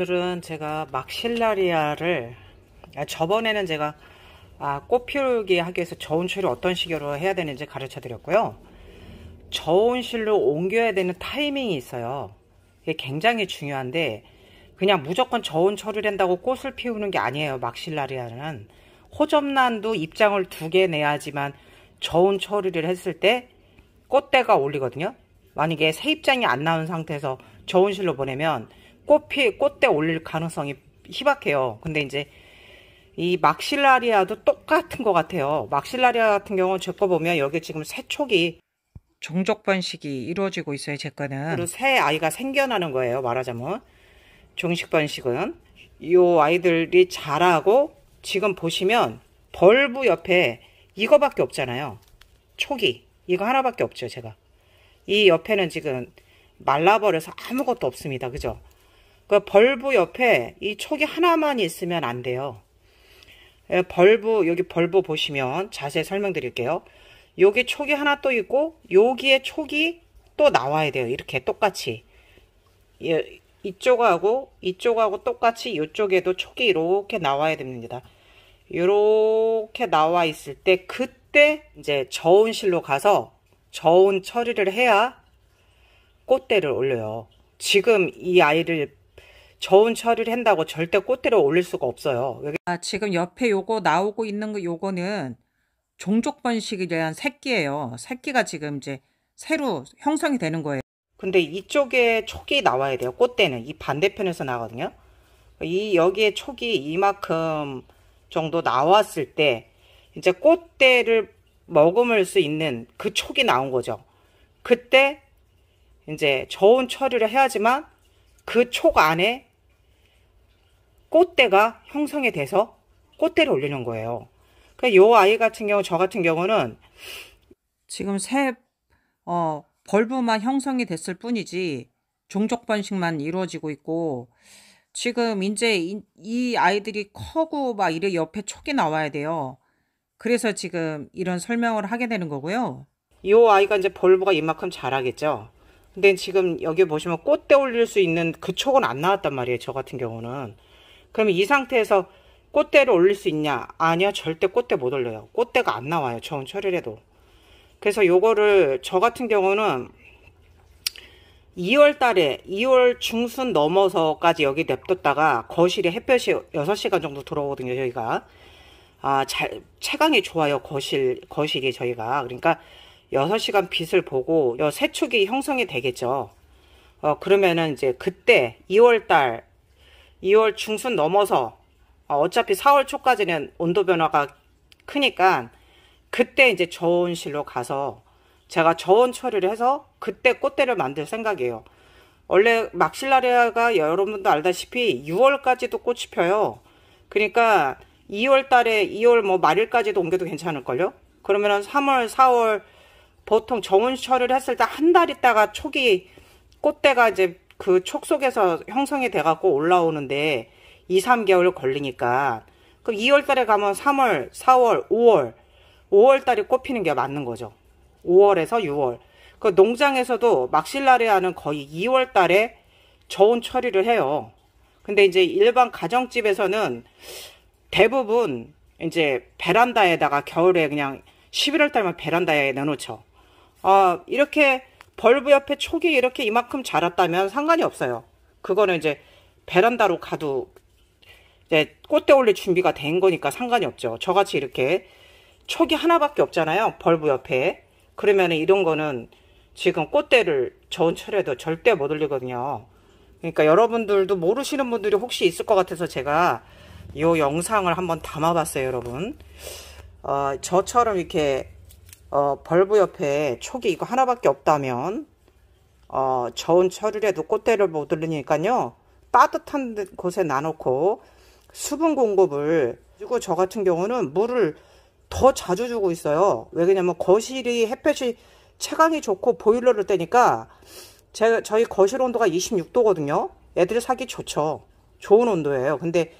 오늘은 제가 막실라리아를 아, 저번에는 제가 아, 꽃 피우기 하기 위해서 저온실을 어떤 식으로 해야 되는지 가르쳐 드렸고요. 저온실로 옮겨야 되는 타이밍이 있어요. 이게 굉장히 중요한데 그냥 무조건 저온 처리를한다고 꽃을 피우는 게 아니에요. 막실라리아는 호접란도 입장을 두 개 내야지만 저온 처리를 했을 때 꽃대가 올리거든요. 만약에 새 입장이 안 나온 상태에서 저온실로 보내면 꽃피 꽃대 올릴 가능성이 희박해요. 근데 이제 이 막실라리아도 똑같은 것 같아요. 막실라리아 같은 경우는 제거 보면 여기 지금 새촉이 종족 번식이 이루어지고 있어요. 제 거는. 그리고 새 아이가 생겨나는 거예요. 말하자면 종식 번식은 이 아이들이 자라고 지금 보시면 벌브 옆에 이거밖에 없잖아요. 초기 이거 하나밖에 없죠. 제가 이 옆에는 지금 말라버려서 아무것도 없습니다. 그죠? 그 벌브 옆에 이 촉이 하나만 있으면 안 돼요. 예, 벌브 여기 벌브 보시면 자세히 설명드릴게요. 여기 촉이 하나 또 있고 여기에 촉이 또 나와야 돼요. 이렇게 똑같이 예, 이쪽하고 이쪽하고 똑같이 이쪽에도 촉이 이렇게 나와야 됩니다. 이렇게 나와 있을 때 그때 이제 저온실로 가서 저온 처리를 해야 꽃대를 올려요. 지금 이 아이를 저온 처리를 한다고 절대 꽃대를 올릴 수가 없어요. 아, 지금 옆에 요거 나오고 있는 거 요거는 종족 번식에 대한 새끼예요. 새끼가 지금 이제 새로 형성이 되는 거예요. 근데 이쪽에 촉이 나와야 돼요. 꽃대는 이 반대편에서 나거든요. 이 여기에 촉이 이만큼 정도 나왔을 때 이제 꽃대를 머금을 수 있는 그 촉이 나온 거죠. 그때 이제 저온 처리를 해야지만 그 촉 안에 꽃대가 형성이 돼서 꽃대를 올리는 거예요. 그 요 아이 같은 경우, 저 같은 경우는 지금 새, 어, 벌브만 형성이 됐을 뿐이지 종족 번식만 이루어지고 있고 지금 이제 이, 이 아이들이 커고 막 이래 옆에 촉이 나와야 돼요. 그래서 지금 이런 설명을 하게 되는 거고요. 이 아이가 이제 벌브가 이만큼 자라겠죠. 근데 지금 여기 보시면 꽃대 올릴 수 있는 그 촉은 안 나왔단 말이에요. 저 같은 경우는. 그럼 이 상태에서 꽃대를 올릴 수 있냐? 아니요, 절대 꽃대 못 올려요. 꽃대가 안 나와요. 저온 처리를 해도. 그래서 요거를 저 같은 경우는 2월 달에 2월 중순 넘어서까지 여기 냅뒀다가 거실에 햇볕이 6시간 정도 들어오거든요, 저희가. 아, 잘, 채광이 좋아요, 거실, 거실이 저희가. 그러니까 6시간 빛을 보고 요 세축이 형성이 되겠죠. 어, 그러면은 이제 그때 2월 달 2월 중순 넘어서 어, 어차피 4월 초까지는 온도 변화가 크니까 그때 이제 저온실로 가서 제가 저온 처리를 해서 그때 꽃대를 만들 생각이에요. 원래 막실라리아가 여러분도 알다시피 6월까지도 꽃이 펴요. 그러니까 2월 달에 2월 뭐 말일까지도 옮겨도 괜찮을걸요? 그러면 3월, 4월 보통 정온 처리를 했을 때 한 달 있다가 초기 꽃대가 이제 그촉 속에서 형성이 돼갖고 올라오는데 2, 3개월 걸리니까 그럼 2월 달에 가면 3월, 4월, 5월 5월 달에 꼽히는게 맞는 거죠. 5월에서 6월. 그 농장에서도 막실라리아는 거의 2월 달에 저온 처리를 해요. 근데 이제 일반 가정집에서는 대부분 이제 베란다에다가 겨울에 그냥 11월 달만 베란다에 내놓죠. 아, 이렇게 벌브 옆에 촉이 이렇게 이만큼 자랐다면 상관이 없어요. 그거는 이제 베란다로 가도 이제 꽃대 올릴 준비가 된 거니까 상관이 없죠. 저같이 이렇게 촉이 하나밖에 없잖아요. 벌브 옆에. 그러면 이런 거는 지금 꽃대를 저은철에도 절대 못 올리거든요. 그러니까 여러분들도 모르시는 분들이 혹시 있을 것 같아서 제가 이 영상을 한번 담아봤어요, 여러분. 어, 저처럼 이렇게 어, 벌브 옆에 촉이 이거 하나밖에 없다면 어, 저온 철일에도 꽃대를 못 들리니까요. 따뜻한 곳에 놔놓고 수분 공급을 주고 저 같은 경우는 물을 더 자주 주고 있어요. 왜 그러냐면 거실이 햇볕이 채광이 좋고 보일러를 떼니까 제, 저희 거실 온도가 26도거든요. 애들 이 사기 좋죠. 좋은 온도예요. 근데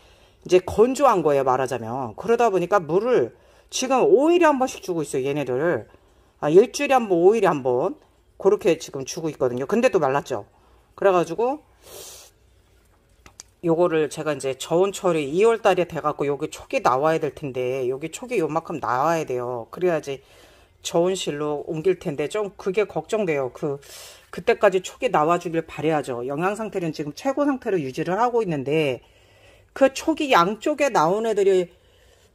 이제 건조한 거예요, 말하자면. 그러다 보니까 물을 지금 5일에 한 번씩 주고 있어요. 얘네들을. 아, 일주일에 한 번, 5일에 한 번. 그렇게 지금 주고 있거든요. 근데 또 말랐죠. 그래가지고 요거를 제가 이제 저온철이 2월달에 돼갖고 여기 초기 나와야 될 텐데 여기 초기 요만큼 나와야 돼요. 그래야지 저온실로 옮길 텐데 좀 그게 걱정돼요. 그 그때까지 초기 나와주길 바래야죠. 영양 상태는 지금 최고 상태로 유지를 하고 있는데 그 초기 양쪽에 나온 애들이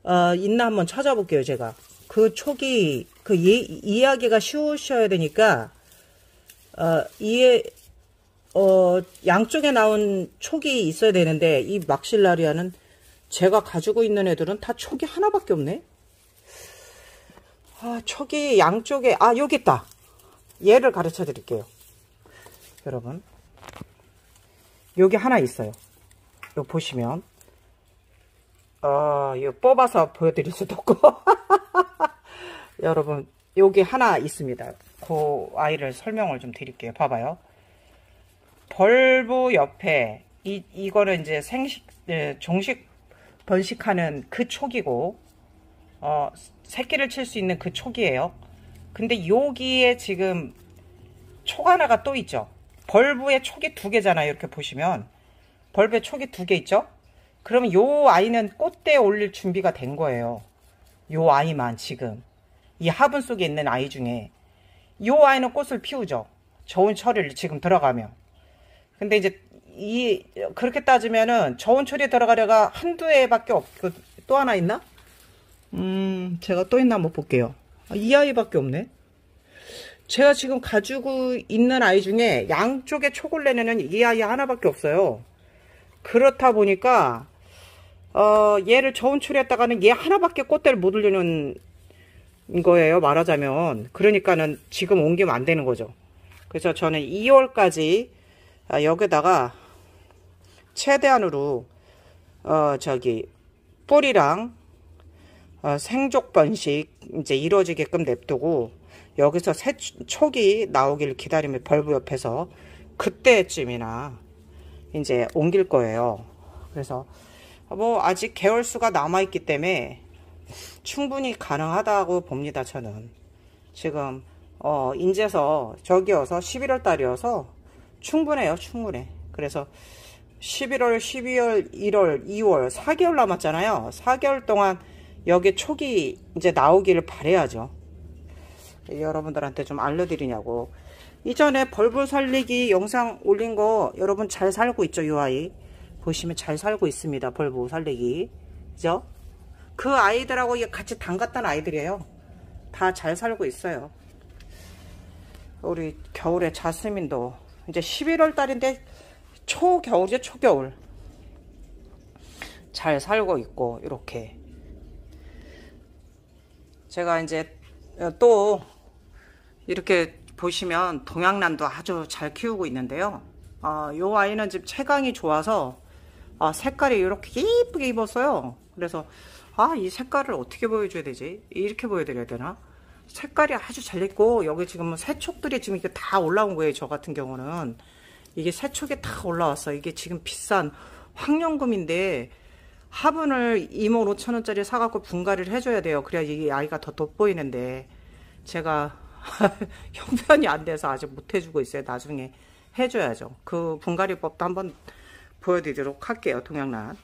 어, 있나 한번 찾아볼게요, 제가. 그 초기, 그 예, 이야기가 쉬우셔야 되니까, 어, 이에, 어, 양쪽에 나온 초기 있어야 되는데, 이 막실라리아는 제가 가지고 있는 애들은 다 초기 하나밖에 없네? 아, 촉이 양쪽에, 아, 여기 있다. 얘를 가르쳐 드릴게요. 여러분. 여기 하나 있어요. 요 보시면. 어, 이거 뽑아서 보여드릴 수도 없고 여러분 여기 하나 있습니다 그 아이를 설명을 좀 드릴게요 봐봐요 벌보 옆에 이, 이거는 이제 생식 네, 종식 번식하는 그 촉이고 어, 새끼를 칠 수 있는 그 촉이에요 근데 여기에 지금 촉 하나가 또 있죠 벌브의 촉이 두 개잖아요 이렇게 보시면 벌브의 촉이 두 개 있죠 그러면 요 아이는 꽃대에 올릴 준비가 된 거예요. 요 아이만 지금 이 화분 속에 있는 아이 중에 요 아이는 꽃을 피우죠. 저온 철을 지금 들어가며. 근데 이제 이 그렇게 따지면은 저온 철이 들어가려가 한두 해밖에 없고 그 또 하나 있나? 음, 제가 또 있나 한번 볼게요. 아, 이 아이밖에 없네. 제가 지금 가지고 있는 아이 중에 양쪽에 초골내는 이 아이 하나밖에 없어요. 그렇다 보니까 어, 얘를 저온처리했다가는얘 하나밖에 꽃대를 못 올리는 거예요. 말하자면. 그러니까는 지금 옮기면 안 되는 거죠. 그래서 저는 2월까지 아, 여기다가 최대한으로 어, 저기 뿌리랑 어, 생족 번식 이제 이루어지게끔 냅두고 여기서 새 촉이 나오기를 기다리며 벌브 옆에서 그때쯤이나 이제 옮길 거예요. 그래서 뭐 아직 개월수가 남아있기 때문에 충분히 가능하다고 봅니다 저는 지금 어 인제서 저기여서 11월 달이어서 충분해요 충분해 그래서 11월 12월 1월 2월 4개월 남았잖아요 4개월 동안 여기 초기 이제 나오기를 바래야죠 여러분들한테 좀 알려드리냐고 이전에 벌불 살리기 영상 올린 거 여러분 잘 살고 있죠 이 아이 보시면 잘 살고 있습니다. 벌보 살리기. 그죠? 그 아이들하고 같이 담갔던 아이들이에요. 다 잘 살고 있어요. 우리 겨울에 자스민도 이제 11월 달인데 초겨울이죠 초겨울 잘 살고 있고 이렇게 제가 이제 또 이렇게 보시면 동양란도 아주 잘 키우고 있는데요 아, 요 아이는 지금 체강이 좋아서 아 색깔이 이렇게 예쁘게 입었어요 그래서 아이 색깔을 어떻게 보여줘야 되지 이렇게 보여드려야 되나 색깔이 아주 잘 입고 여기 지금 세촉들이 지금 이게 다 올라온 거예요 저 같은 경우는 이게 세촉이 다 올라왔어 이게 지금 비싼 황령금인데 화분을 2만 5천 원짜리 사갖고 분갈이를 해줘야 돼요 그래야 이 아이가 더 돋보이는데 제가 형편이 안 돼서 아직 못 해주고 있어요 나중에 해줘야죠 그 분갈이법도 한번 보여드리도록 할게요. 동양란.